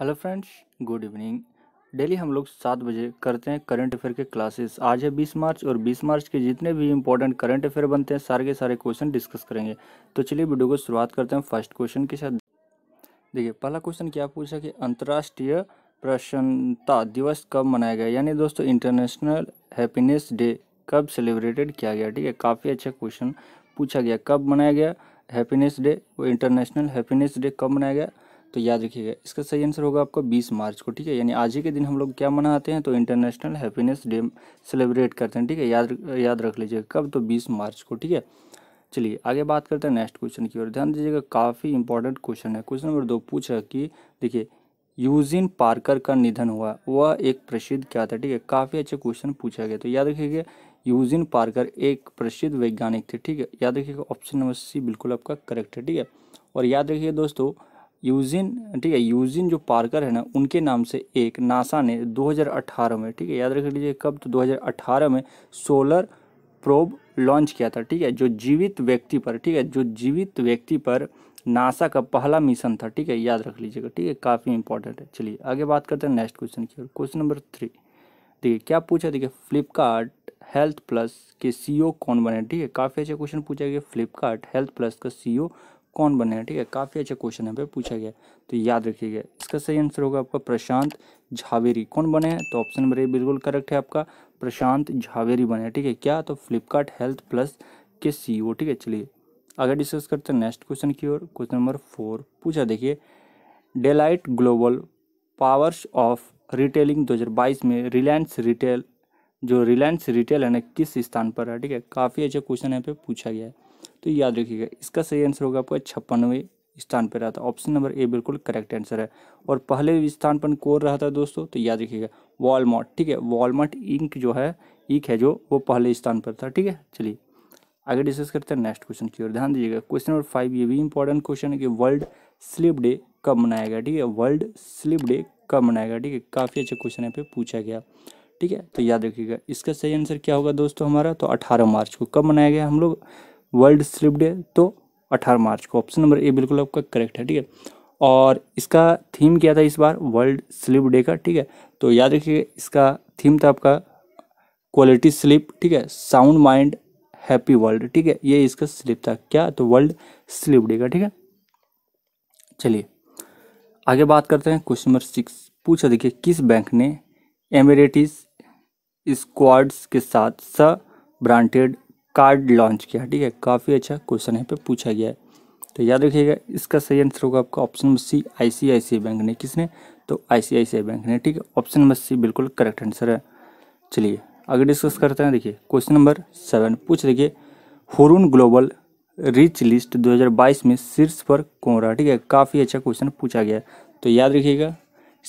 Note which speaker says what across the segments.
Speaker 1: hello friends good evening daily हम लोग सात बजे करते हैं करंट अफेयर के क्लासेस आज है बीस मार्च और बीस मार्च के जितने भी इंपॉर्टेंट करंट अफेयर बनते हैं सारे के सारे क्वेश्चन डिस्कस करेंगे तो चलिए वीडियो को शुरुआत करते हैं फर्स्ट क्वेश्चन के साथ देखिए पहला क्वेश्चन क्या पूछा कि अंतर्राष्ट्रीय प्रसन्नता दिवस कब मनाया गया यानी दोस्तों इंटरनेशनल हैप्पीनेस डे कब सेलिब्रेटेड किया गया ठीक है काफ़ी अच्छा क्वेश्चन पूछा गया कब मनाया गया हैप्पीनेस डे वो इंटरनेशनल हैप्पीनेस डे कब मनाया गया तो याद रखिएगा इसका सही आंसर होगा आपका 20 मार्च को ठीक है यानी आज ही के दिन हम लोग क्या मनाते हैं तो इंटरनेशनल हैप्पीनेस डे सेलिब्रेट करते हैं ठीक है याद याद रख लीजिएगा कब तो बीस मार्च को ठीक है चलिए आगे बात करते हैं नेक्स्ट क्वेश्चन की ओर ध्यान दीजिएगा काफ़ी इंपॉर्टेंट क्वेश्चन है क्वेश्चन नंबर दो पूछा कि देखिए यूजिन पार्कर का निधन हुआ वह एक प्रसिद्ध क्या था ठीक है काफ़ी अच्छे क्वेश्चन पूछा गया तो याद रखिएगा यूजिन पार्कर एक प्रसिद्ध वैज्ञानिक थे ठीक है याद रखिएगा ऑप्शन नंबर सी बिल्कुल आपका करेक्ट है ठीक है और याद रखिए दोस्तों यूजिन ठीक है यूजिन जो पार्कर है ना उनके नाम से एक नासा ने 2018 में ठीक है याद रख लीजिए कब तो 2018 में सोलर प्रोब लॉन्च किया था ठीक है जो जीवित व्यक्ति पर ठीक है जो जीवित व्यक्ति पर नासा का पहला मिशन था ठीक है याद रख लीजिएगा ठीक है काफ़ी इंपॉर्टेंट है चलिए आगे बात करते हैं नेक्स्ट क्वेश्चन की ओर क्वेश्चन नंबर थ्री देखिए क्या पूछा देखिए फ्लिपकार्ट हेल्थ प्लस के सीईओ e कौन बने ठीक है काफ़ी अच्छा क्वेश्चन पूछा गया फ्लिपकार्ट हेल्थ प्लस का सीईओ कौन बने हैं ठीक है काफ़ी अच्छा क्वेश्चन यहाँ पे पूछा गया तो याद रखिएगा इसका सही आंसर होगा आपका प्रशांत झावेरी कौन बने हैं तो ऑप्शन नंबर ए बिल्कुल करेक्ट है आपका प्रशांत झावेरी बने ठीक है क्या तो फ्लिपकार्ट हेल्थ प्लस के सी e ठीक है चलिए आगे डिस्कस करते हैं नेक्स्ट क्वेश्चन की ओर क्वेश्चन नंबर फोर पूछा देखिए Deloitte global powers of retailing 2022 में रिलायंस रिटेल जो रिलायंस रिटेल है ना किस स्थान पर है ठीक है काफ़ी अच्छा क्वेश्चन यहाँ पे पूछा गया है तो याद रखिएगा इसका सही आंसर होगा आपका छप्पनवे स्थान पर रहा था ऑप्शन नंबर ए बिल्कुल करेक्ट आंसर है और पहले स्थान पर कौन रहा था दोस्तों तो याद रखिएगा वॉलमार्ट ठीक है वॉलमार्ट इंक जो है इंक है जो वो पहले स्थान पर था ठीक है चलिए आगे डिस्कस करते हैं नेक्स्ट क्वेश्चन की ओर ध्यान दीजिएगा क्वेश्चन नंबर फाइव ये भी इंपॉर्टेंट क्वेश्चन है कि वर्ल्ड स्लिप डे कब मनाया गया ठीक है वर्ल्ड स्लिप डे कब मनाया गया ठीक है काफ़ी अच्छे क्वेश्चन यहाँ पे पूछा गया ठीक है तो याद रखिएगा इसका सही आंसर क्या होगा दोस्तों हमारा तो अठारह मार्च को कब मनाया गया हम लोग वर्ल्ड स्लिप डे तो अठारह मार्च को ऑप्शन नंबर ए बिल्कुल आपका करेक्ट है ठीक है और इसका थीम क्या था इस बार वर्ल्ड स्लिप डे का ठीक है तो याद रखिए इसका थीम था आपका क्वालिटी स्लिप ठीक है साउंड माइंड हैप्पी वर्ल्ड ठीक है ये इसका स्लिप था क्या तो वर्ल्ड स्लिप डे का ठीक है चलिए आगे बात करते हैं क्वेश्चन नंबर सिक्स पूछा देखिए किस बैंक ने एमरेटिस स्क्वाड्स के साथ स ब्रांडेड कार्ड लॉन्च किया ठीक है काफ़ी अच्छा क्वेश्चन यहाँ पे पूछा गया है तो याद रखिएगा इसका सही आंसर होगा आपका option number C ICICI bank ने किसने तो आईसीआईसीआई बैंक ने ठीक है ऑप्शन नंबर सी बिल्कुल करेक्ट आंसर है चलिए आगे डिस्कस करते हैं देखिए क्वेश्चन नंबर सेवन पूछ देखिए हुरून ग्लोबल रिच लिस्ट बाईस में शीर्ष पर कौन रहा ठीक है काफ़ी अच्छा क्वेश्चन पूछा गया है तो याद रखिएगा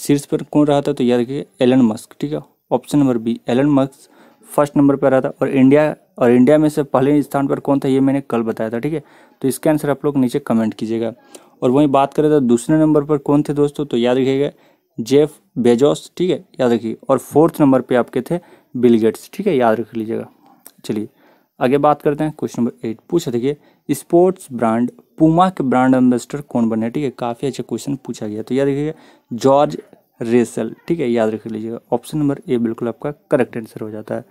Speaker 1: शीर्ष पर कौन रहा था तो याद रखिएगा एलन मस्क ठीक है option number B Elon Musk first number पर आ रहा था और इंडिया और इंडिया में से पहले स्थान पर कौन था ये मैंने कल बताया था ठीक है तो इसका आंसर आप लोग नीचे कमेंट कीजिएगा और वहीं बात करें तो दूसरे नंबर पर कौन थे दोस्तों तो याद रखिएगा जेफ बेजोस ठीक है याद रखिए और फोर्थ नंबर पर आपके थे बिल गेट्स ठीक है याद रख लीजिएगा चलिए आगे बात करते हैं क्वेश्चन नंबर एट पूछा देखिए स्पोर्ट्स ब्रांड पुमा के ब्रांड एम्बेसडर कौन बने ठीक है काफ़ी अच्छा क्वेश्चन पूछा गया तो याद रखिएगा जॉर्ज रेसल ठीक है याद रख लीजिएगा ऑप्शन नंबर ए बिल्कुल आपका करेक्ट आंसर हो जाता है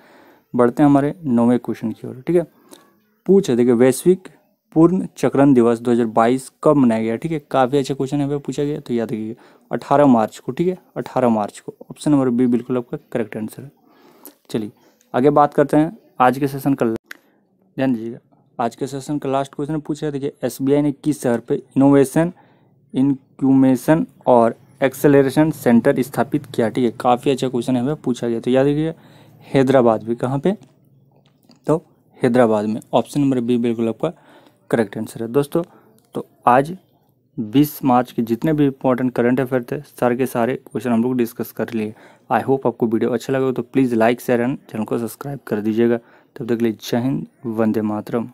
Speaker 1: बढ़ते हैं हमारे नौवें क्वेश्चन की ओर ठीक है पूछ है देखिए वैश्विक पूर्ण चक्रण दिवस 2022 कब मनाया गया ठीक है काफ़ी अच्छा क्वेश्चन यहाँ पूछा गया तो याद रखिएगा 18 मार्च को ठीक है 18 मार्च को ऑप्शन नंबर बी बिल्कुल आपका करेक्ट आंसर है चलिए आगे बात करते हैं आज के सेशन का ध्यान दीजिएगा आज के सेशन का लास्ट क्वेश्चन पूछा है देखिए एस ने किस शहर पर इनोवेशन इनक्यूमेशन और एक्सेलरेशन सेंटर स्थापित किया ठीक है काफ़ी अच्छा क्वेश्चन हमें पूछा गया तो याद रखिए हैदराबाद भी कहाँ पे तो हैदराबाद में ऑप्शन नंबर बी बिल्कुल आपका करेक्ट आंसर है दोस्तों तो आज 20 मार्च के जितने भी इंपॉर्टेंट करंट अफेयर थे सारे के सारे क्वेश्चन हम लोग डिस्कस कर लिए आई होप आपको वीडियो अच्छा लगा तो please like share and channel को सब्सक्राइब कर दीजिएगा तब तक के लिए जय हिंद वंदे मातरम